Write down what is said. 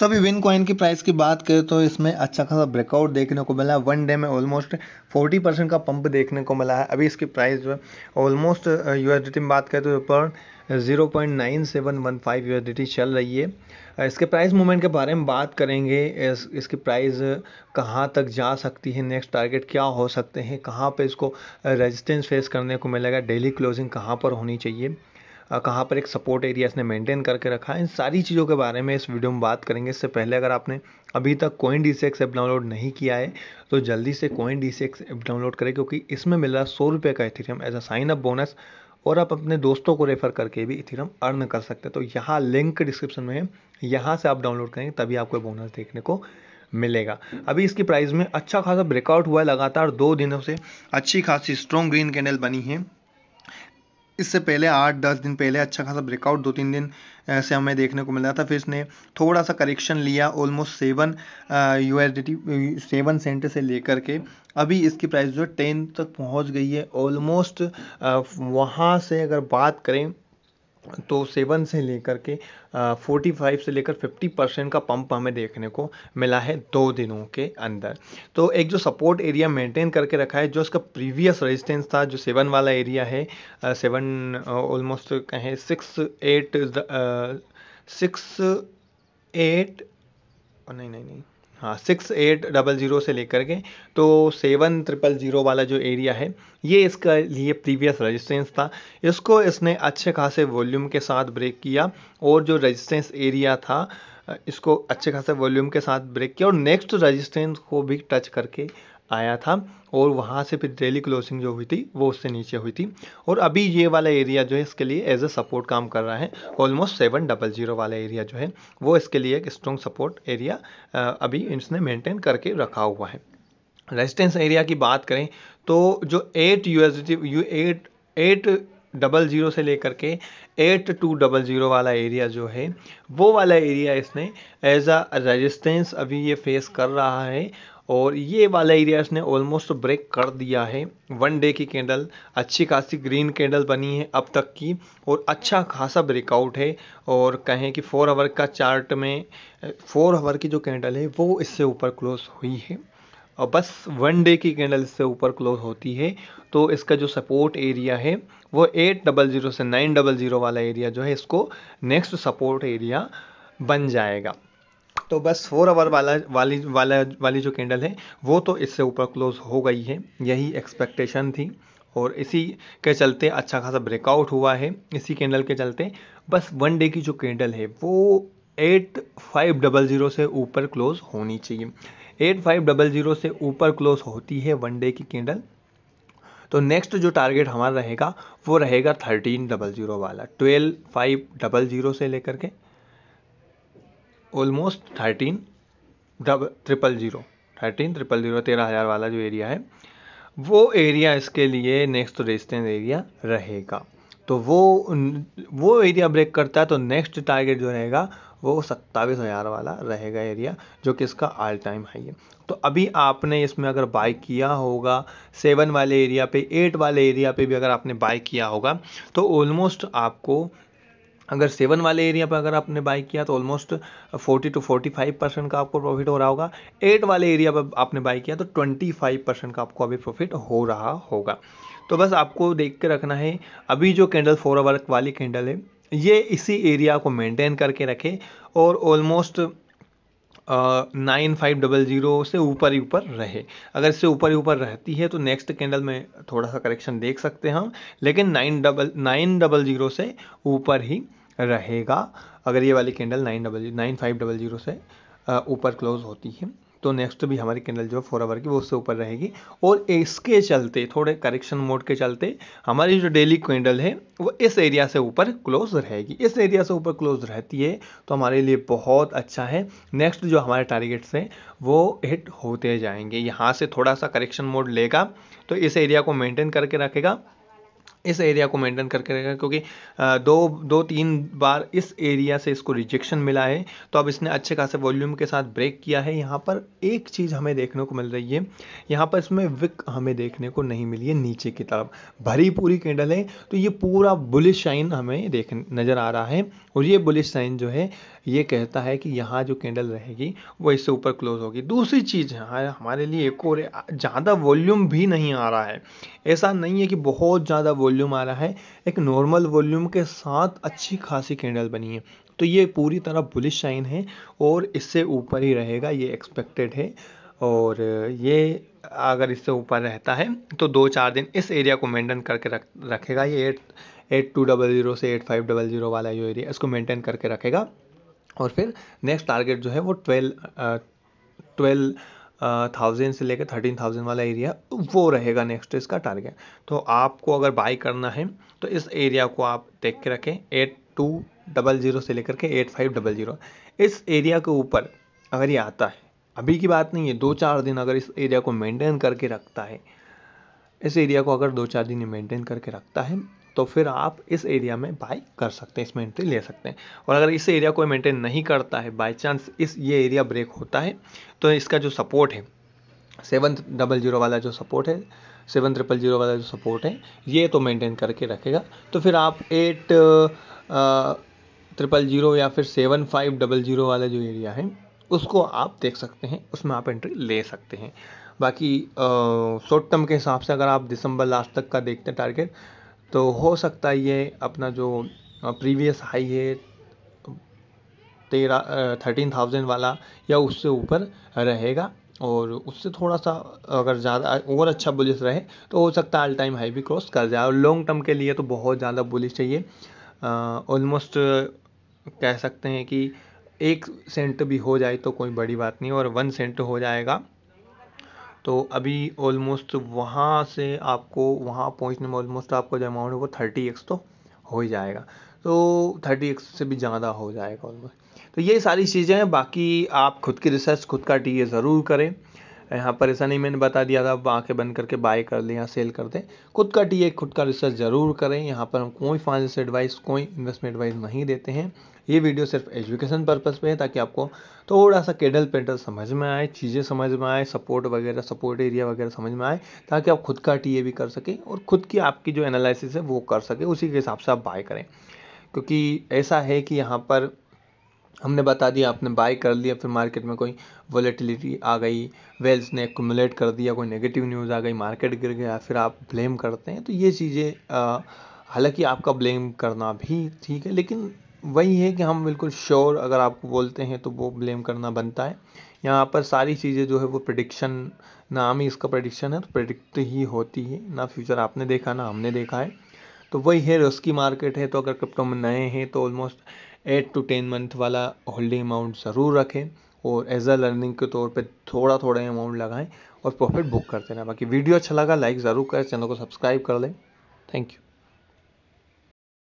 तो अभी win coin की प्राइस की बात करें तो इसमें अच्छा खासा ब्रेकआउट देखने को मिला है वन डे में ऑलमोस्ट 40 परसेंट का पंप देखने को मिला है अभी इसकी प्राइस जो है ऑलमोस्ट यूएसडीटी uh, में बात करें तो ऊपर 0.9715 पॉइंट चल रही है uh, इसके प्राइस मूवमेंट के बारे में बात करेंगे इस, इसकी प्राइस कहाँ तक जा सकती है नेक्स्ट टारगेट क्या हो सकते हैं कहाँ पे इसको रेजिस्टेंस uh, फेस करने को मिलेगा डेली क्लोजिंग कहाँ पर होनी चाहिए कहाँ पर एक सपोर्ट एरिया इसने मेंटेन करके रखा है इन सारी चीज़ों के बारे में इस वीडियो में बात करेंगे इससे पहले अगर आपने अभी तक कोइन डी ऐप डाउनलोड नहीं किया है तो जल्दी से कोइन डी ऐप डाउनलोड करें क्योंकि इसमें मिल रहा है सौ रुपये का Ethereum as a sign up bonus और आप अपने दोस्तों को रेफ़र करके भी इथेरियम अर्न कर सकते हैं तो यहाँ लिंक डिस्क्रिप्शन में है यहाँ से आप डाउनलोड करेंगे तभी आपको बोनस देखने को मिलेगा अभी इसकी प्राइस में अच्छा खासा ब्रेकआउट हुआ है लगातार दो दिनों से अच्छी खासी स्ट्रॉन्ग ग्रीन कैंडल बनी है इससे पहले आठ दस दिन पहले अच्छा खासा ब्रेकआउट दो तीन दिन से हमें देखने को मिल रहा था फिर इसने थोड़ा सा करेक्शन लिया almost seven U S D seven cent से लेकर के अभी इसकी प्राइस जो है टेन तक पहुंच गई है ऑलमोस्ट वहाँ से अगर बात करें तो सेवन से लेकर के फोर्टी फाइव से लेकर फिफ्टी परसेंट का पंप हमें देखने को मिला है दो दिनों के अंदर तो एक जो सपोर्ट एरिया मेंटेन करके रखा है जो उसका प्रीवियस रेजिस्टेंस था जो सेवन वाला एरिया है सेवन ऑलमोस्ट कहें सिक्स एट सिक्स एट नहीं नहीं नहीं हाँ सिक्स एट डबल ज़ीरो से लेकर के तो सेवन ट्रिपल ज़ीरो वाला जो एरिया है ये इसका लिए प्रीवियस रेजिस्टेंस था इसको इसने अच्छे खासे वॉल्यूम के साथ ब्रेक किया और जो रेजिस्टेंस एरिया था इसको अच्छे खासे वॉल्यूम के साथ ब्रेक किया और नेक्स्ट रेजिस्टेंस को भी टच करके आया था और वहाँ से फिर डेली क्लोजिंग जो हुई थी वो उससे नीचे हुई थी और अभी ये वाला एरिया जो है इसके लिए एज अ सपोर्ट काम कर रहा है ऑलमोस्ट सेवन डबल जीरो वाला एरिया जो है वो इसके लिए एक स्ट्रॉन्ग सपोर्ट एरिया अभी इसने मेंटेन करके रखा हुआ है रेजिस्टेंस एरिया की बात करें तो जो eight U S U eight eight double zero से लेकर के एट टू डबल ज़ीरो वाला एरिया जो है वो वाला एरिया इसने एज अ रेजिस्टेंस अभी ये फेस कर रहा है और ये वाला एरिया इसने ऑलमोस्ट ब्रेक कर दिया है वन डे की कैंडल अच्छी खासी ग्रीन कैंडल बनी है अब तक की और अच्छा खासा ब्रेकआउट है और कहें कि फोर आवर का चार्ट में फोर आवर की जो कैंडल है वो इससे ऊपर क्लोज हुई है और बस वन डे की कैंडल इससे ऊपर क्लोज होती है तो इसका जो सपोर्ट एरिया है वो एट डबल ज़ीरो से नाइन डबल ज़ीरो वाला एरिया जो है इसको नेक्स्ट सपोर्ट एरिया बन जाएगा तो बस फोर आवर वाला वाली वाला वाली जो कैंडल है वो तो इससे ऊपर क्लोज हो गई है यही एक्सपेक्टेशन थी और इसी के चलते अच्छा खासा ब्रेकआउट हुआ है इसी कैंडल के चलते बस वन डे की जो कैंडल है वो एट फाइव डबल ज़ीरो से ऊपर क्लोज होनी चाहिए एट फाइव डबल ज़ीरो से ऊपर क्लोज होती है वन डे की कैंडल तो नेक्स्ट जो टारगेट हमारा रहेगा वो रहेगा थर्टीन डबल ज़ीरो वाला ट्वेल्व फाइव डबल ज़ीरो से लेकर के almost thirteen triple zero thirteen triple zero तेरह हज़ार वाला जो एरिया है वो एरिया इसके लिए नेक्स्ट रेजिस्टेंस एरिया रहेगा तो वो वो एरिया ब्रेक करता है तो नेक्स्ट टारगेट जो रहेगा वो सत्ताईस हज़ार वाला रहेगा एरिया जो कि इसका ऑल टाइम हाई है तो अभी आपने इसमें अगर बाई किया होगा सेवन वाले एरिया पे एट वाले एरिया पे भी अगर आपने बाई किया होगा तो ऑलमोस्ट आपको अगर सेवन वाले एरिया पर अगर आपने बाई किया तो almost forty two forty five percent का आपको प्रॉफिट हो रहा होगा एट वाले एरिया पर आपने बाई किया तो ट्वेंटी फाइव परसेंट का आपको अभी प्रॉफिट हो रहा होगा तो बस आपको देख के रखना है अभी जो कैंडल फोर आवर वाली कैंडल है ये इसी एरिया को मेंटेन करके रखे और almost nine five double zero से ऊपर ही ऊपर रहे अगर इससे ऊपर ही ऊपर रहती है तो नेक्स्ट कैंडल में थोड़ा सा करेक्शन देख सकते हैं हम लेकिन nine double nine double zero से ऊपर ही रहेगा अगर ये वाली candle nine double nine five double zero से ऊपर क्लोज होती है तो नेक्स्ट भी हमारी कैंडल जो फोर आवर की वो उससे ऊपर रहेगी और इसके चलते थोड़े करेक्शन मोड के चलते हमारी जो डेली कैंडल है वो इस एरिया से ऊपर क्लोज रहेगी इस एरिया से ऊपर क्लोज रहती है तो हमारे लिए बहुत अच्छा है नेक्स्ट जो हमारे टारगेट्स हैं वो हिट होते जाएंगे यहाँ से थोड़ा सा करेक्शन मोड लेगा तो इस एरिया को मेनटेन करके रखेगा इस एरिया को मेंटेन करके रहेगा क्योंकि दो दो तीन बार इस एरिया से इसको रिजेक्शन मिला है तो अब इसने अच्छे खासे वॉल्यूम के साथ ब्रेक किया है यहाँ पर एक चीज़ हमें देखने को मिल रही है यहाँ पर इसमें विक हमें देखने को नहीं मिली है नीचे की तरफ भरी पूरी कैंडल है तो ये पूरा बुलिश साइन हमें देख नज़र आ रहा है और ये बुलिश साइन जो है ये कहता है कि यहाँ जो कैंडल रहेगी वो इससे ऊपर क्लोज होगी दूसरी चीज़ हमारे लिए एक और ज़्यादा वॉल्यूम भी नहीं आ रहा है ऐसा नहीं है कि बहुत ज़्यादा वॉल्यूम वॉल्यूम आ रहा है एक नॉर्मल वॉल्यूम के साथ अच्छी खासी कैंडल बनी है तो ये पूरी तरह बुलिश साइन है और इससे ऊपर ही रहेगा ये एक्सपेक्टेड है और ये अगर इससे ऊपर रहता है तो दो चार दिन इस एरिया को मेंटेन करके रख रखेगा ये eight eight two double zero से एट फाइव डबल ज़ीरो वाला जो एरिया इसको मेंटेन करके रखेगा और फिर नेक्स्ट टारगेट जो है वो ट्वेल्व ट्वेल्व थाउजेंड से लेकर थर्टीन थाउजेंड वाला एरिया वो रहेगा नेक्स्ट इसका टारगेट तो आपको अगर बाई करना है तो इस एरिया को आप देख के रखें एट टू डबल ज़ीरो से लेकर के एट फाइव डबल ज़ीरो इस एरिया के ऊपर अगर ये आता है अभी की बात नहीं है दो चार दिन अगर इस एरिया को मेंटेन करके रखता है इस एरिया को अगर दो चार दिन मेंटेन करके रखता है तो फिर आप इस एरिया में बाई कर सकते हैं इसमें एंट्री ले सकते हैं और अगर इस एरिया को मेंटेन नहीं करता है बाई चांस इस ये एरिया ब्रेक होता है तो इसका जो सपोर्ट है सेवन डबल जीरो वाला जो सपोर्ट है सेवन ट्रिपल जीरो वाला जो सपोर्ट है ये तो मेंटेन करके रखेगा तो फिर आप एट ट्रिपल जीरो या फिर सेवन फाइव डबल जीरो वाला जो एरिया है उसको आप देख सकते हैं उसमें आप एंट्री ले सकते हैं बाकी शॉर्ट टर्म के हिसाब से अगर आप दिसंबर लास्ट तक का देखते हैं टारगेट तो हो सकता है ये अपना जो प्रीवियस हाई है तेरह थर्टीन थाउजेंड वाला या उससे ऊपर रहेगा और उससे थोड़ा सा अगर ज़्यादा और अच्छा बुलिस रहे तो हो सकता है ऑल टाइम हाई भी क्रॉस कर जाए और लॉन्ग टर्म के लिए तो बहुत ज़्यादा बुलिस चाहिए ऑलमोस्ट कह सकते हैं कि एक सेंट भी हो जाए तो कोई बड़ी बात नहीं और वन सेंट हो जाएगा तो अभी ऑलमोस्ट वहाँ से आपको वहाँ पहुँचने में ऑलमोस्ट आपका जो अमाउंट है वो थर्टी एक्स तो हो ही जाएगा तो थर्टी एक्स से भी ज़्यादा हो जाएगा ऑलमोस्ट तो ये सारी चीज़ें हैं बाकी आप खुद की रिसर्च खुद का टी ज़रूर करें यहाँ पर ऐसा नहीं मैंने बता दिया था आप आँखें बंद करके बाय कर लें या सेल कर दें खुद का टी खुद का रिसर्च ज़रूर करें यहाँ पर हम कोई फाइनेंस एडवाइस कोई इन्वेस्टमेंट एडवाइस नहीं देते हैं ये वीडियो सिर्फ एजुकेशन पर्पज़ पे है ताकि आपको थोड़ा सा केडल पेडल समझ में आए चीज़ें समझ में आए सपोर्ट वगैरह सपोर्ट एरिया वगैरह समझ में आए ताकि आप खुद का टी भी कर सकें और खुद की आपकी जो एनालिसिस है वो कर सकें उसी के हिसाब से आप बाय करें क्योंकि ऐसा है कि यहाँ पर हमने बता दिया आपने बाय कर लिया फिर मार्केट में कोई वॉलेटिलिटी आ गई वेल्स ने एक्यूमुलेट कर दिया कोई नेगेटिव न्यूज़ आ गई मार्केट गिर गया फिर आप ब्लेम करते हैं तो ये चीज़ें हालांकि आपका ब्लेम करना भी ठीक है लेकिन वही है कि हम बिल्कुल श्योर अगर आपको बोलते हैं तो वो ब्लेम करना बनता है यहाँ पर सारी चीज़ें जो है वो प्रडिक्शन नाम ही इसका प्रडिक्शन है तो प्रडिक्ट ही होती है ना फ्यूचर आपने देखा ना हमने देखा है तो वही है रिस्की मार्केट है तो अगर क्रिप्टो में नए हैं तो almost eight to ten month वाला होल्डिंग अमाउंट ज़रूर रखें और एज अ लर्निंग के तौर पे थोड़ा थोड़ा अमाउंट लगाएं और प्रॉफिट बुक करते रहें बाकी वीडियो अच्छा लगा लाइक ज़रूर करें चैनल को सब्सक्राइब कर लें थैंक यू